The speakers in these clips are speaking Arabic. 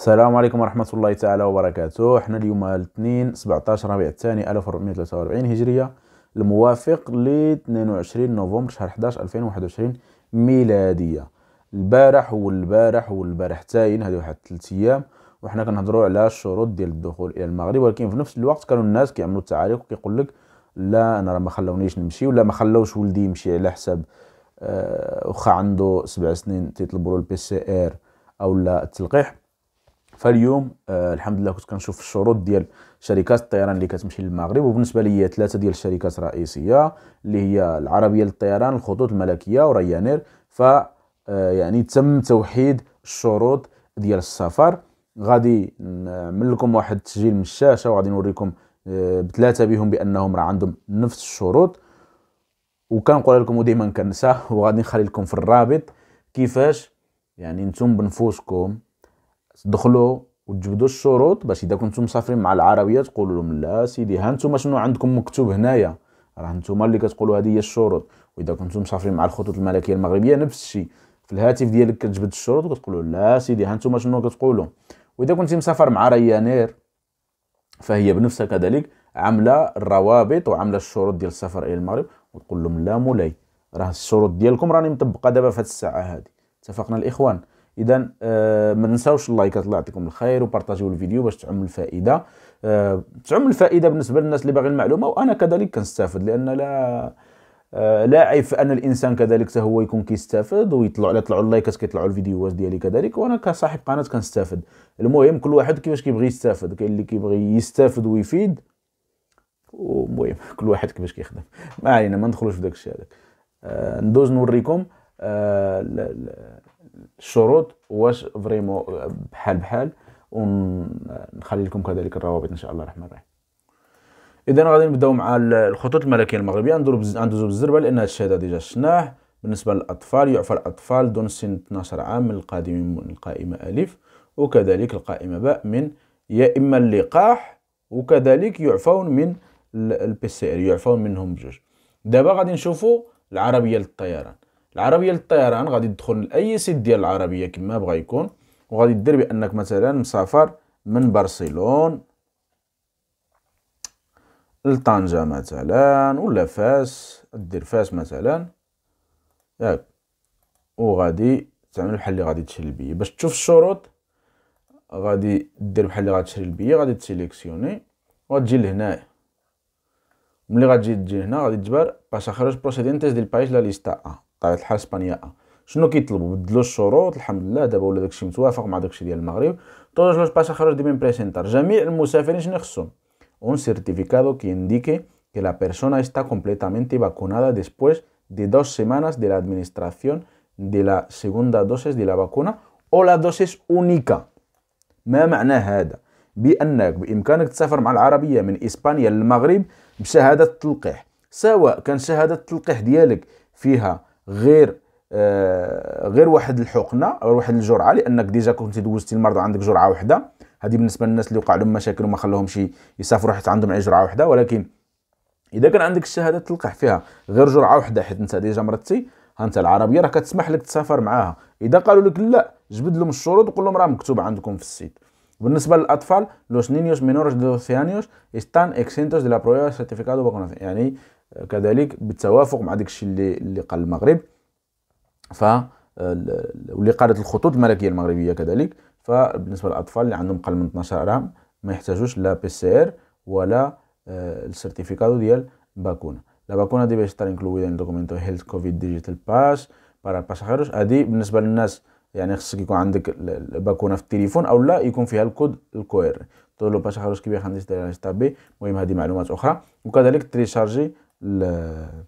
السلام عليكم ورحمة الله تعالى وبركاته احنا اليوم الاثنين 17 ربيع الثاني 1443 هجرية الموافق ل 22 نوفمبر شهر 11 2021 ميلادية البارح والبارح والبارح تاين هذه واحد ثلاث ايام وحنا كنهضروا على الشروط ديال الدخول الى المغرب ولكن في نفس الوقت كانوا الناس كيعملوا التعاليق وكيقول لك لا انا راه ما خلونيش نمشي ولا ما خلوش ولدي يمشي على حساب واخا آه، عنده سبع سنين تيطلبوا له البي سي ار او لا التلقيح فاليوم آه الحمد لله كنت كنشوف الشروط ديال شركات الطيران اللي كتمشي للمغرب وبالنسبه لي ثلاثه ديال الشركات الرئيسيه اللي هي العربيه للطيران الخطوط الملكيه وريانير ف آه، يعني تم توحيد الشروط ديال السفر غادي نعمل لكم واحد التسجيل من الشاشه وغادي نوريكم آه، بثلاثه بهم بانهم راه عندهم نفس الشروط وكنقول لكم وديما كنساه وغادي نخلي لكم في الرابط كيفاش يعني نتوما بنفوسكم تدخلوا وتجبدوا الشروط باش اذا كنتم مسافرين مع العربيه تقولوا لهم لا سيدي ها نتوما شنو عندكم مكتوب هنايا راه نتوما اللي كتقولوا هذه هي الشروط واذا كنتم مسافرين مع الخطوط الملكيه المغربيه نفس الشيء في الهاتف ديالك كتجبد الشروط وكتقولوا لا سيدي ها نتوما شنو كتقولوا واذا كنتي مسافر مع ريانير فهي بنفسها كذلك عامله الروابط وعامله الشروط ديال السفر الى المغرب وتقول لهم لا مولاي راه الشروط ديالكم راني مطبقه دابا في الساعه هذه اتفقنا الاخوان اذا آه، ما ننساوش اللايكات الله يعطيكم الخير وبارطاجيو الفيديو باش تعم الفائده آه، تعم الفائده بالنسبه للناس اللي باغي المعلومه وانا كذلك كنستافد لان لا آه، لا عيب في ان الانسان كذلك هو يكون كيستافد ويطلع لا طلعوا اللايكات كيطلعوا الفيديوهات ديالي كذلك وانا كصاحب قناه كنستافد المهم كل واحد كيفاش كيبغي يستافد كاين اللي كيبغي يستافد ويفيد ومهم كل واحد كيفاش كيخدم ما علينا ما ندخلوش في داك الشيء هذاك ندوز نوريكم آه الشروط واش فريمون بحال بحال ونخلي لكم كذلك الروابط ان شاء الله الرحمن الرحيم اذا غادي نبداو مع الخطوط الملكيه المغربيه ندوزو بالزربه لان هادشي هذا ديجا شناه بالنسبه للاطفال يعفى الاطفال دون سن 12 عام من القادم من القائمه الف وكذلك القائمه باء من يا اما اللقاح وكذلك يعفون من البي سي ار يعفون منهم بجوج دابا غادي نشوفوا العربيه للطيران العربيه للطيران غادي تدخل لاي سيت ديال العربيه كما بغا يكون وغادي دير بانك مثلا مسافر من برشلون لطنجه مثلا ولا فاس دير فاس مثلا ياك وغادي تعمل بحال اللي غادي تشري البيه باش تشوف الشروط غادي دير بحال اللي تشري البيه غادي تسيليكسيوني وغتجي لهنايا ملي غتجي تجي هنا غادي تجبر باش اخرج بروسيدينتيز ديال بايش لا ليستا ا بطبيعه الحال اسبانيا شنو كيطلبوا بدلوا الشروط الحمد لله دابا ولا داكشي متوافق مع داكشي ديال المغرب todos los pasajeros deben presentar جميع المسافرين شنو خصهم اون سيرتيفيكادو كي انديكي كي لا بيرسونا استا كومبليتامينتي فاكونادا ديسبويس دي dos semanas دي لا administración دي لا سيغوندا دوسيس دي لا فاكونا او لا دوسيس اونيكا ما معنى هذا بأنك بإمكانك تسافر مع العربية من إسبانيا للمغرب بشهادة التلقيح سواء كان شهادة التلقيح ديالك فيها غير آه غير واحد الحقنه او واحد الجرعه لانك ديجا كنت دوزتي المرض عندك جرعه واحده هذه بالنسبه للناس اللي وقع لهم مشاكل وما خلوهمش يسافروا حيت عندهم غير جرعه واحده ولكن اذا كان عندك الشهاده تلقح فيها غير جرعه واحده حيت انت ديجا مرضتي انت العربيه راه كتسمح لك تسافر معاها اذا قالوا لك لا جبد لهم الشروط وقول لهم راه مكتوب عندكم في السيت بالنسبه للاطفال لوس نينيوس مينورس دو سيانيوس استان اكسينتوس دي لا la سيرتيفيكادو يعني كذلك بالتوافق مع داك الشيء اللي اللي قال المغرب ف آه، واللي قالت الخطوط الملكيه المغربيه كذلك فبالنسبه للاطفال اللي عندهم اقل من 12 عام ما يحتاجوش لا بي سي ار ولا آه، السيرتيفيكادو ديال باكونه لا باكونه دي باش انكلويدا ان دوكومينتو هيلث كوفيد ديجيتال باس بارا باساجيروس هادي بالنسبه للناس يعني خصك يكون عندك الباكونه في التليفون او لا يكون فيها الكود الكوير طول باش باساجيروس كيبي خانديس داير هاشتابي المهم هذه معلومات اخرى وكذلك تريشارجي آه،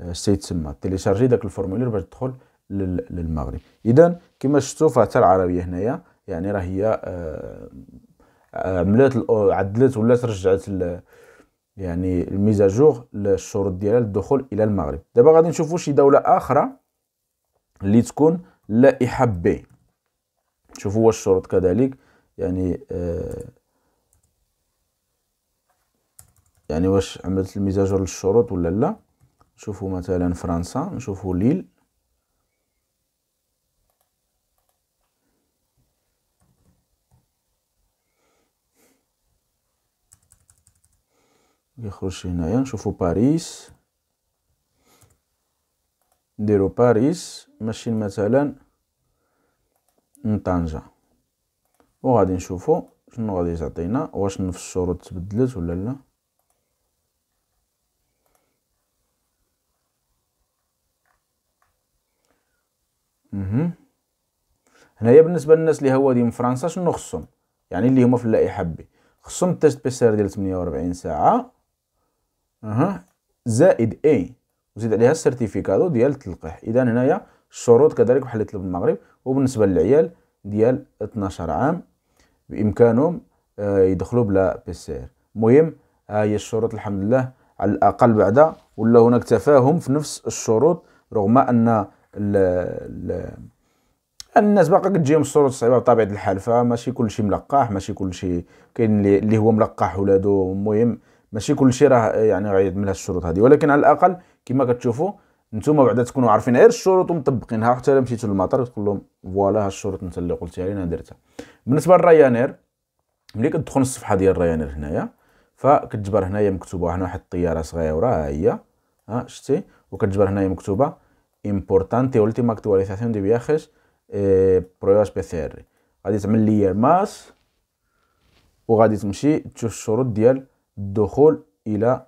السيد سما تيليشارجي داك الفورمولير باش تدخل للمغرب اذا كما شفتوا فحتى العربيه هنايا يعني راه هي آه، عملات عدلت ولات رجعت يعني الميزاجور للشروط ديالها للدخول الى المغرب دابا غادي نشوفوا شي دوله اخرى اللي تكون لائحه بي شوفوا واش الشروط كذلك يعني آه يعني واش عملت الميزاجور للشروط ولا لا نشوفو مثلا فرنسا نشوفو ليل يخرج هنايا نشوفو باريس نديرو باريس ماشي مثلا لطنجة وغادي نشوفو شنو غادي تعطينا واش نفس الشروط تبدلت ولا لا هنايا بالنسبه للناس اللي هو من فرنسا شنو خصهم يعني اللي هما في اللائحه بي خصهم تيست بي سي ار ديال 48 ساعه اها زائد اي وزيد عليها السيرتيفيكادو ديال التلقيح اذا هنايا الشروط كذلك بحال اللي طلب المغرب وبالنسبه للعيال ديال 12 عام بامكانهم آه، يدخلوا بلا بي سي ار المهم ها آه، هي الشروط الحمد لله على الاقل بعدا ولا هناك تفاهم في نفس الشروط رغم ان الناس باقا كتجيهم الصورة صعيبه بطبيعه الحال فماشي كلشي ملقاح ماشي كلشي كاين اللي هو ملقاح ولادو المهم ماشي كلشي راه يعني من لها الشروط هذه ولكن على الاقل كما كتشوفوا نتوما بعدا تكونوا عارفين غير الشروط ومطبقينها حتى الا مشيتوا للمطار تقول لهم فوالا ها الشروط انت اللي قلتيها لي يعني انا درتها بالنسبه للريانير ملي كتدخل الصفحه ديال الريانير هنايا فكتجبر هنايا مكتوبه هنا واحد الطياره صغيره ها هي ها شتي وكتجبر هنايا مكتوبه importante última actualización de viajes, eh, pruebas PCR غادي تعمل لي الماس وغادي تمشي تشوف الشروط ديال الدخول الى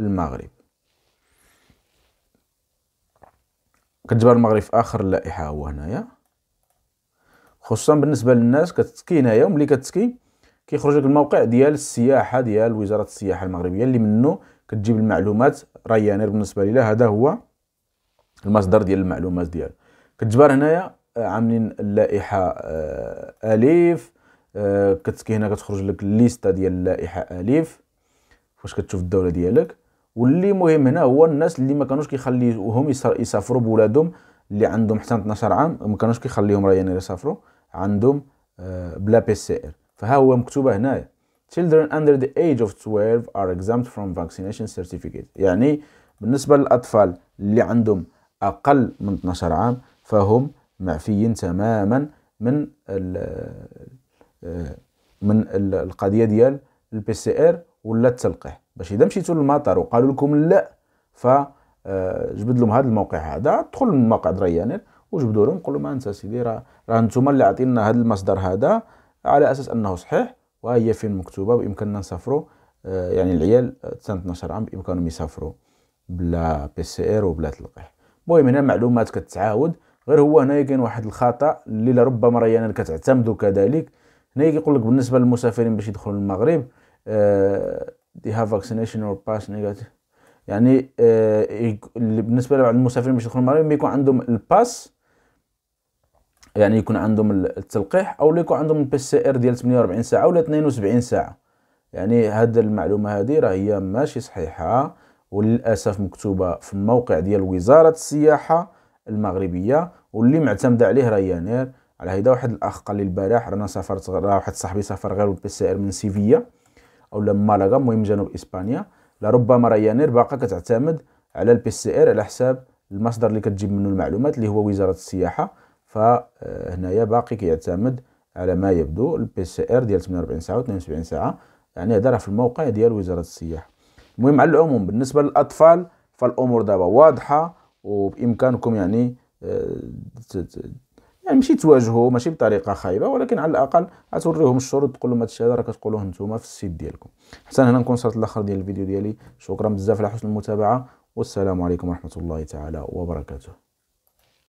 المغرب كتجبر المغرب في اخر اللائحه هو هنايا خصوصا بالنسبه للناس كتسكي هنايا وملي كتسكي كيخرج لك الموقع ديال السياحه ديال وزاره السياحه المغربيه اللي منه كتجيب المعلومات ريانير بالنسبه لي هذا هو المصدر ديال المعلومات ديالو كتجبر هنايا آه، عاملين اللائحه آه، الف آه، كتسكي هنا كتخرج لك الليسته ديال اللائحه الف فاش كتشوف الدوله ديالك واللي مهم هنا هو الناس اللي ما كانوش كيخليوهم يسافروا بولادهم اللي عندهم حتى 12 عام ما كانوش كيخليهم ريان يعني يسافروا عندهم بلا بي سي ار فها هو مكتوبه هنايا children under the age of 12 are exempt from vaccination certificate يعني بالنسبه للاطفال اللي عندهم أقل من 12 عام فهم معفيين تماما من آه، من القضيه ديال البي سي ار ولا التلقيح باش اذا مشيتوا للمطار وقالوا لكم لا ف آه، جبد لهم هذا الموقع هذا دخل من موقع دريانير وجبدوا لهم قول لهم انت سيدي راه راه نتوما اللي عطينا هذا المصدر هذا على اساس انه صحيح وهي فين مكتوبه بامكاننا نسافروا آه، يعني العيال سنه 12 عام بامكانهم يسافروا بلا بي سي ار وبلا تلقيح المهم هنا المعلومات كتعاود غير هو هنايا كاين واحد الخطا اللي لربما ريانا كتعتمدو كذلك هنا كيقول لك بالنسبه للمسافرين باش يدخلوا المغرب دي هاف فاكسينيشن اور باس نيجاتيف يعني آه، اللي بالنسبه لبعض المسافرين باش يدخلوا المغرب يكون عندهم الباس يعني يكون عندهم التلقيح او يكون عندهم البي سي ار ديال 48 ساعه ولا 72 ساعه يعني هاد المعلومه هذه راه هي ماشي صحيحه وللاسف مكتوبه في الموقع ديال وزاره السياحه المغربيه واللي معتمده عليه ريانير على هيدا واحد الاخ قال لي البارح رانا سافرت راه واحد صاحبي سافر غير بالبي سي ار من سيفيا او مالاغا المهم جنوب اسبانيا لربما ريانير باقا كتعتمد على البي سي ار على حساب المصدر اللي كتجيب منه المعلومات اللي هو وزاره السياحه فهنايا آه، باقي كيعتمد على ما يبدو البي سي ار ديال 48 ساعه و 72 ساعه يعني هذا راه في الموقع ديال وزاره السياحه المهم على العموم بالنسبة للأطفال فالأمور دابا واضحة وبإمكانكم يعني آه، يعني ماشي تواجهوا ماشي بطريقه خايبه ولكن على الاقل غتوريهم الشروط تقول لهم هادشي هذا راه كتقولوه نتوما في السيت ديالكم حسنا هنا نكون وصلت لاخر ديال الفيديو ديالي شكرا بزاف على حسن المتابعه والسلام عليكم ورحمه الله تعالى وبركاته